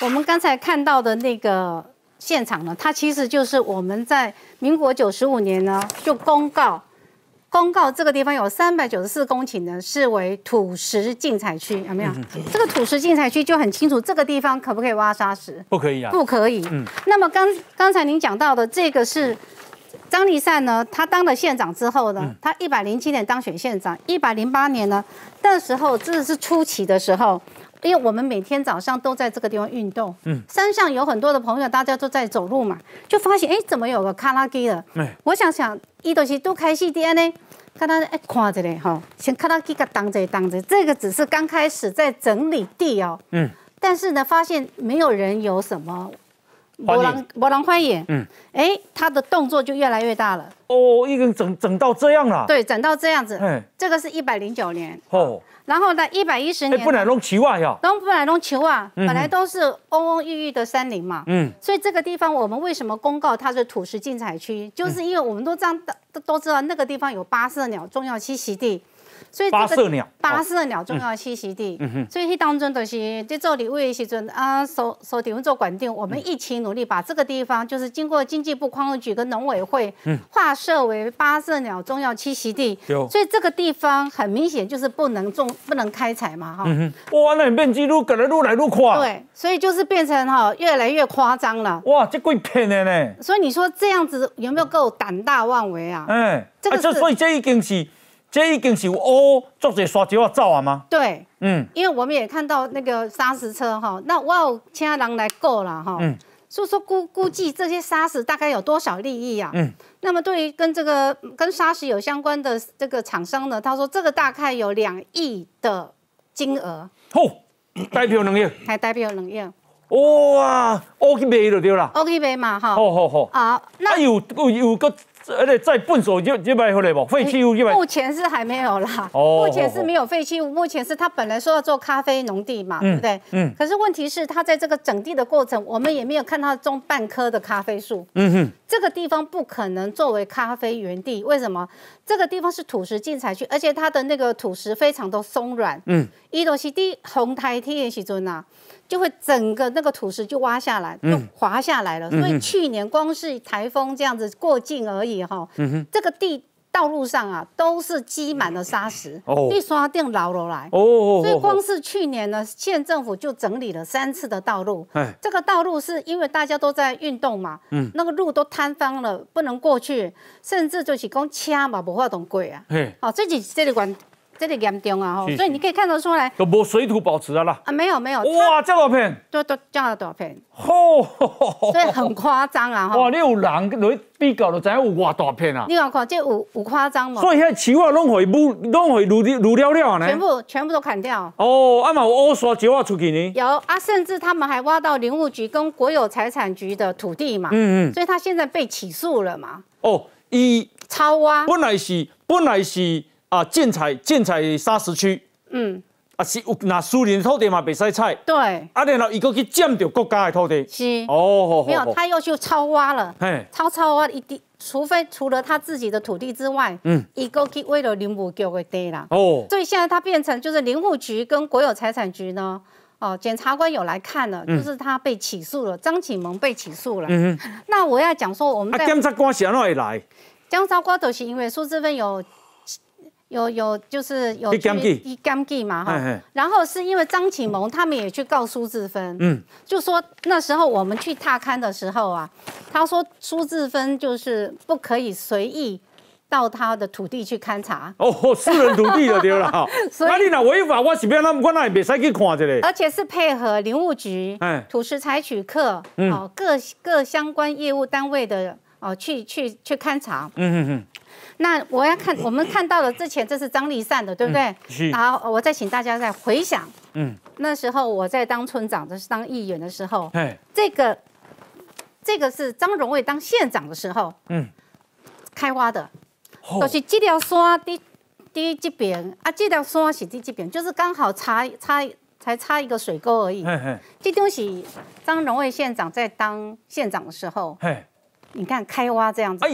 我们刚才看到的那个现场呢，它其实就是我们在民国九十五年呢就公告，公告这个地方有三百九十四公顷呢，视为土石禁采区，有没有？这个土石禁采区就很清楚，这个地方可不可以挖砂石？不可以啊，不可以。嗯。那么刚刚才您讲到的这个是张立善呢，他当了县长之后呢，他一百零七年当选县长，一百零八年呢，那时候这是初期的时候。因为我们每天早上都在这个地方运动，嗯，山上有很多的朋友，大家都在走路嘛，就发现，哎，怎么有个卡拉鸡的？对，我想想，伊都是都开始点安看他哎，看着嘞，哈，先卡拉鸡甲当着当着，这个只是刚开始在整理地哦，嗯，但是呢，发现没有人有什么。博朗博朗欢迎。嗯，哎，他的动作就越来越大了。哦，已经整整到这样了。对，整到这样子。嗯，这个是一百零九年。哦，然后呢，一百一十年。不来弄奇外呀，拢不来弄奇外，本来都是蓊蓊郁郁的山林嘛。嗯，所以这个地方我们为什么公告它是土石进采区？就是因为我们都知道，的都知道，那个地方有八色鸟重要栖息地。所以八色鸟，八色鸟重要栖息地。所以，去当中就是在做礼物的时阵啊，手手地方做管定，我们一起努力把这个地方，就是经过经济部矿务局跟农委会，嗯，划设为八色鸟重要栖息地。所以这个地方很明显就是不能种、不能开采嘛，哈。嗯哼。哇，那面积都搞得越来越宽。对，所以就是变成哈，越来越夸张了。哇，这鬼片的呢？所以你说这样子有没有够胆大妄为啊？哎，这个，所以这一件事。这已经是乌作者刷脚啊走啊吗？对，嗯，因为我们也看到那个砂石车哈，那哇，其他人来购了哈，嗯，所以说估估计这些砂石大概有多少利益啊？嗯，那么对于跟这个跟砂石有相关的这个厂商呢，他说这个大概有两亿的金额，吼，代表能亿，还代表能亿，哇，乌去卖就对了，乌去卖嘛哈，好，好，好，啊，那有有有个。而且再粪扫就就买回来无废弃物？目前是还没有啦，目前是没有废弃物。目前是他本来说要做咖啡农地嘛，对不对？嗯。可是问题是，他在这个整地的过程，我们也没有看到种半棵的咖啡树。嗯哼。这个地方不可能作为咖啡原地，为什么？这个地方是土石进采区，而且它的那个土石非常的松软。嗯，一落西堤，红台天田其中呐，就会整个那个土石就挖下来，就滑下来了。所以去年光是台风这样子过境而已哈。这个地。道路上啊，都是积满了沙石，一刷定牢了来，所以光是去年呢，县政府就整理了三次的道路。哎，这个道路是因为大家都在运动嘛，嗯，那个路都坍方了，不能过去，甚至就是光掐嘛，不画等贵啊。哎，好，这近这里管这里严重啊，吼！所以你可以看得出来，都无水土保持啊啦。啊，没有没有。哇，这么片，多多这的大片。吼，所以很夸张啊，吼。哇，你有人来比较就知影有偌大片啊。你看看这有有夸张嘛？所以遐树啊，拢会木，拢会撸撸了了啊呢。全部全部都砍掉。哦，啊嘛，我刷几瓦出去呢？有啊，甚至他们还挖到林务局跟国有财产局的土地嘛。嗯嗯。所以他现在被起诉了嘛？哦，一超挖。本来是，本来是。啊！建材建材砂石区，嗯，啊是有拿苏联土地嘛，被采采，对，啊，然后伊个去占着国家的土地，是，哦哦，没有，他又去超挖了，哎，超超挖一地，除非除了他自己的土地之外，嗯，伊个去为了林务局的地啦，哦，所以现在他变成就是林务局跟国有财产局呢，哦，检察官有来看了，就是他被起诉了，张启蒙被起诉了，嗯那我要讲说我们，啊，检察官是哪怎会来？江察官都是因为苏志芬有。有有，就是有一甘记，伊嘛哈。然后是因为张启蒙他们也去告苏志芬，嗯，就说那时候我们去踏勘的时候啊，他说苏志芬就是不可以随意到他的土地去勘察。哦，私人土地了，对 以、那你那违法，我是不要那我那也未使去看这里而且是配合林务局、土石采取课哦各各相关业务单位的。哦，去去去勘察。嗯嗯嗯。那我要看，我们看到了之前这是张立善的，对不对？是。后我再请大家再回想。嗯。那时候我在当村长，的是当议员的时候。这个，这个是张荣卫当县长的时候。嗯。开花的，就是这条山在在这边，啊，这条山是在这边，就是刚好差差才差一个水沟而已。哎哎。这东西，张荣卫县长在当县长的时候。你看开挖这样子，哎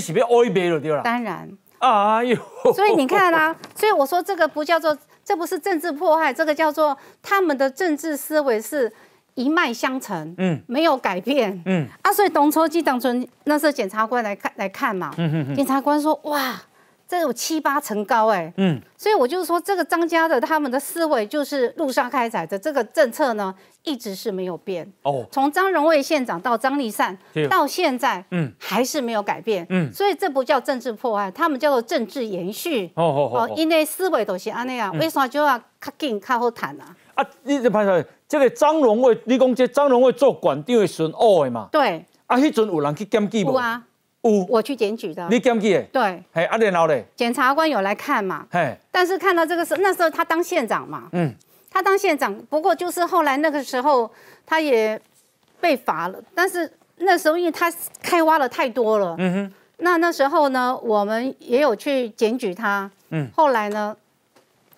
是了了。当然，哎呦，所以你看啦，所以我说这个不叫做，这不是政治迫害，这个叫做他们的政治思维是一脉相承，嗯，没有改变，嗯，啊，所以董筹机当村那时候检察官来看来看嘛，嗯嗯，检察官说，哇。这有七八层高哎，嗯，所以我就说这个张家的他们的思维就是路上开采的这个政策呢，一直是没有变。哦，从张荣卫县长到张立善，到现在，嗯，还是没有改变。嗯，所以这不叫政治迫害，他们叫做政治延续。哦哦哦，因为思维都是安尼啊，为啥就要较紧、较好谈啊？啊，你这拍出来，这个张荣卫，你讲这张荣卫做管长的时候哦的嘛？对。啊，迄阵有人去检举无？有啊。有，我去检举的。你检举的？对。嘿，啊，然后呢？检察官有来看嘛？嘿。但是看到这个是那时候他当县长嘛？嗯。他当县长，不过就是后来那个时候他也被罚了，但是那时候因为他开挖了太多了。嗯哼。那那时候呢，我们也有去检举他。嗯。后来呢，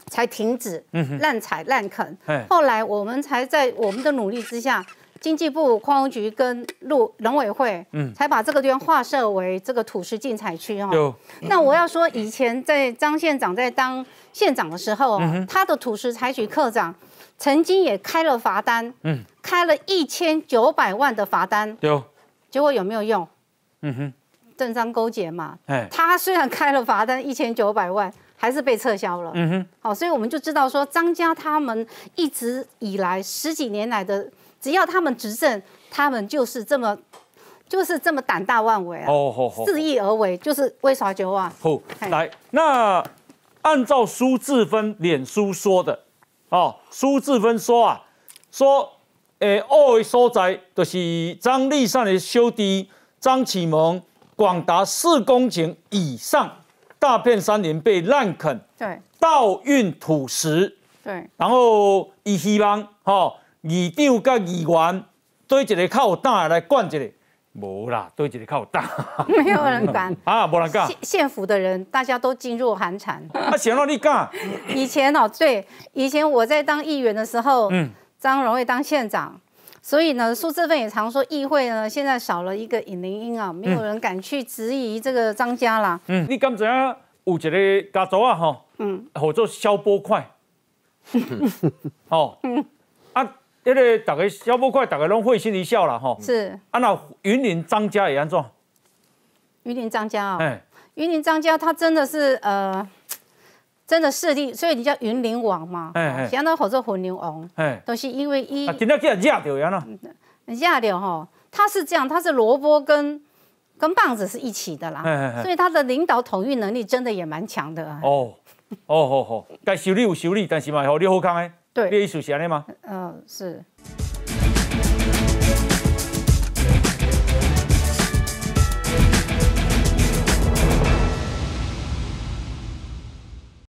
才停止。嗯哼。乱采乱垦。后来我们才在我们的努力之下。经济部矿务局跟路农委会，嗯，才把这个地方划设为这个土石进采区哈。那我要说，以前在张县长在当县长的时候，他的土石采取科长曾经也开了罚单，嗯，开了一千九百万的罚单。有。结果有没有用？嗯哼。政商勾结嘛。哎。他虽然开了罚单一千九百万，还是被撤销了。嗯哼。好，所以我们就知道说，张家他们一直以来十几年来的。只要他们执政，他们就是这么，就是这么胆大妄为啊！哦哦哦，肆意而为，就是为啥就啊？好，来，那按照苏志芬脸书说的，哦，苏志芬说啊，说，诶，二位所在就是张立善的修堤，张启蒙广达四公顷以上，大片山林被滥垦，对，盗运土石，对，然后一西邦，哈。议长甲议员对一个较靠党来管一个，无啦，对一个较有胆。没有人敢。啊，无人敢。县府的人大家都噤若寒蝉。啊，想到你讲。以前哦，对，以前我在当议员的时候，嗯，张荣惠当县长，所以呢，苏志芬也常说，议会呢现在少了一个尹玲英啊，没有人敢去质疑这个张家啦。嗯，你敢知仔有一个家族啊，吼，嗯，合作消波块。哦，嗯，啊。这个大家小不快，大家拢会心一笑了吼。是，啊那云林张家也安怎？云林张家啊，哎，云林张家他真的是呃，真的势力，所以你叫云林王嘛，相当好作混牛王，都是因为一。今天叫压掉，压掉吼，他是这样，他是萝卜跟跟棒子是一起的啦，所以他的领导统御能力真的也蛮强的。哦哦好好，该修理有修理，但是嘛，好你好看哎。对，艺是系列吗？嗯，是。